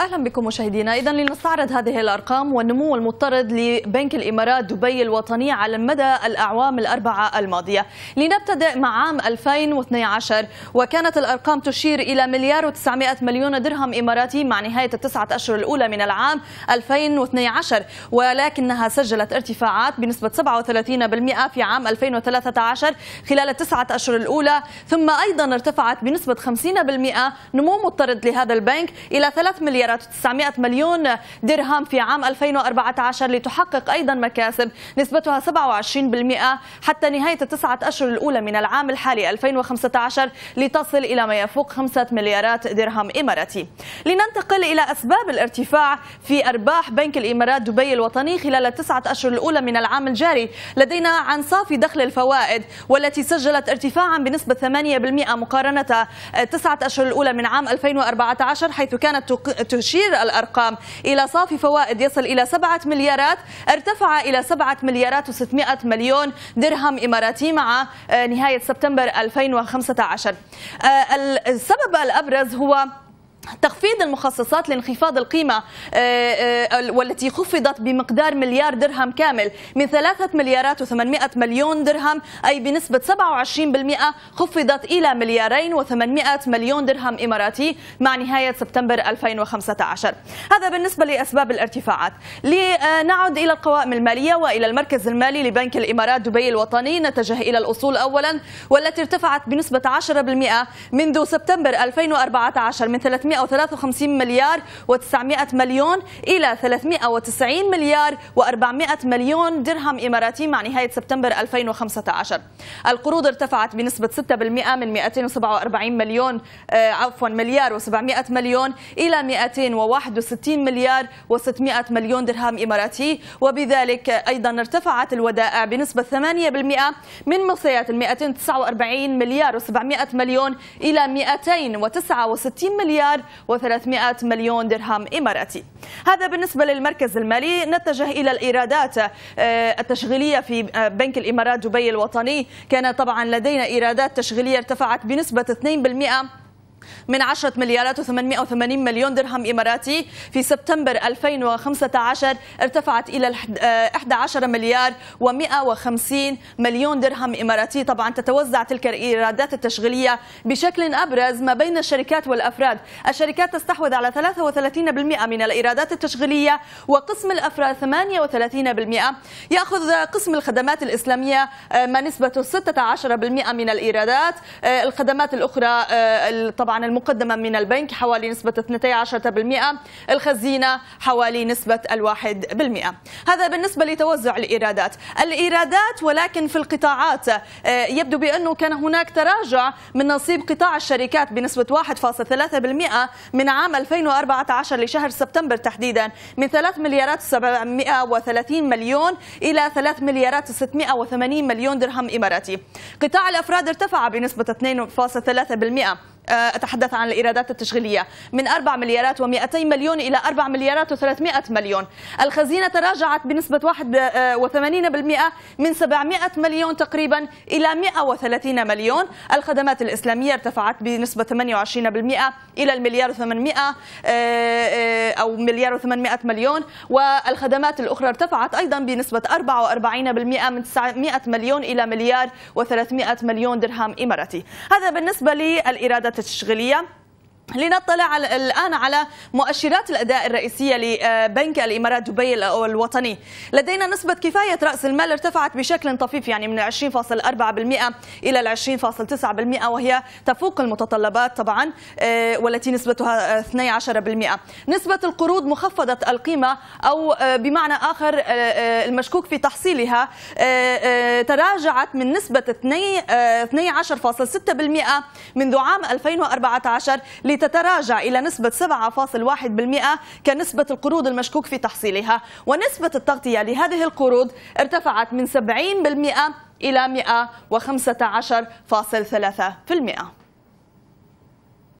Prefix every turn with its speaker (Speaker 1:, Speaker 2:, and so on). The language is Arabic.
Speaker 1: اهلا بكم مشاهدينا اذا لنستعرض هذه الارقام والنمو المضطرد لبنك الامارات دبي الوطني على مدى الاعوام الاربعه الماضيه لنبتدئ مع عام 2012 وكانت الارقام تشير الى مليار و900 مليون درهم اماراتي مع نهايه التسعه اشهر الاولى من العام 2012 ولكنها سجلت ارتفاعات بنسبه 37% في عام 2013 خلال التسعه اشهر الاولى ثم ايضا ارتفعت بنسبه 50% نمو مضطرد لهذا البنك الى 3 مليار مليارات و900 مليون درهم في عام 2014 لتحقق أيضا مكاسب نسبتها 27% حتى نهاية التسعة أشهر الأولى من العام الحالي 2015 لتصل إلى ما يفوق 5 مليارات درهم إماراتي لننتقل إلى أسباب الارتفاع في أرباح بنك الإمارات دبي الوطني خلال التسعة أشهر الأولى من العام الجاري لدينا عن صافي دخل الفوائد والتي سجلت ارتفاعا بنسبة 8% مقارنة التسعة أشهر الأولى من عام 2014 حيث كانت تشير الأرقام إلى صافي فوائد يصل إلى 7 مليارات ارتفع إلى 7 مليارات و600 مليون درهم إماراتي مع آه، نهاية سبتمبر 2015 آه، السبب الأبرز هو تخفيض المخصصات لانخفاض القيمة آه، آه، والتي خفضت بمقدار مليار درهم كامل من 3 مليارات و800 مليون درهم أي بنسبة 27% خفضت إلى مليارين و800 مليون درهم إماراتي مع نهاية سبتمبر 2015 هذا بالنسبة لأسباب الارتفاعات لنعد إلى القوائم المالية وإلى المركز المالي لبنك الإمارات دبي الوطني نتجه إلى الأصول أولا والتي ارتفعت بنسبة 10% منذ سبتمبر 2014 من 300 353 مليار و900 مليون إلى 390 مليار و400 مليون درهم إماراتي مع نهاية سبتمبر 2015 القروض ارتفعت بنسبة 6% من 247 مليون آه، عفوا مليار و700 مليون إلى 261 مليار و600 مليون درهم إماراتي وبذلك أيضا ارتفعت الودائع بنسبة 8% من مصريات 249 مليار و700 مليون إلى 269 مليار و300 مليون درهم إماراتي هذا بالنسبة للمركز المالي نتجه إلى الإيرادات آه، التشغيلية في آه، بنك الإمارات دبي الوطني كان طبعا لدينا إيرادات تشغيلية ارتفعت بنسبة 2% من 10 مليارات و880 مليون درهم إماراتي في سبتمبر 2015 ارتفعت إلى 11 آه، مليار و150 مليون درهم إماراتي طبعا تتوزع تلك الإيرادات التشغيلية بشكل أبرز ما بين الشركات والأفراد الشركات تستحوذ على 33% من الإيرادات التشغيلية وقسم الأفراد 38% يأخذ قسم الخدمات الإسلامية آه، ما نسبته 16% من الإيرادات آه، الخدمات الأخرى طبعا عن المقدمة من البنك حوالي نسبة 12% الخزينة حوالي نسبة الواحد بالمئة هذا بالنسبة لتوزع الإيرادات الإيرادات ولكن في القطاعات آه، يبدو بأنه كان هناك تراجع من نصيب قطاع الشركات بنسبة 1.3% من عام 2014 لشهر سبتمبر تحديدا من 3 مليارات 730 مليون إلى 3 مليارات 680 مليون درهم إماراتي قطاع الأفراد ارتفع بنسبة 2.3% آه، أتحدث عن الإيرادات التشغيلية من 4 مليارات و200 مليون إلى 4 مليارات و300 مليون الخزينة تراجعت بنسبة 81% آه، من 700 مليون تقريبا إلى 130 مليون الخدمات الإسلامية ارتفعت بنسبة 28% إلى المليار و800 آه، أو مليار و800 مليون والخدمات الأخرى ارتفعت أيضا بنسبة 44% من 900 مليون إلى مليار و300 مليون درهم إماراتي هذا بالنسبة للإيرادات التشغيلية لنطلع الآن على مؤشرات الأداء الرئيسية لبنك الإمارات دبي الوطني لدينا نسبة كفاية رأس المال ارتفعت بشكل طفيف يعني من 20.4% إلى 20.9% وهي تفوق المتطلبات طبعا آه، والتي نسبتها 12% نسبة القروض مخفضة القيمة أو آه، بمعنى آخر آه، المشكوك في تحصيلها تراجعت من نسبة 12.6% منذ عام 2014 لتتراجع إلى نسبة 7.1% كنسبة القروض المشكوك في تحصيلها ونسبة التغطية لهذه القروض ارتفعت من 70% إلى 115.3%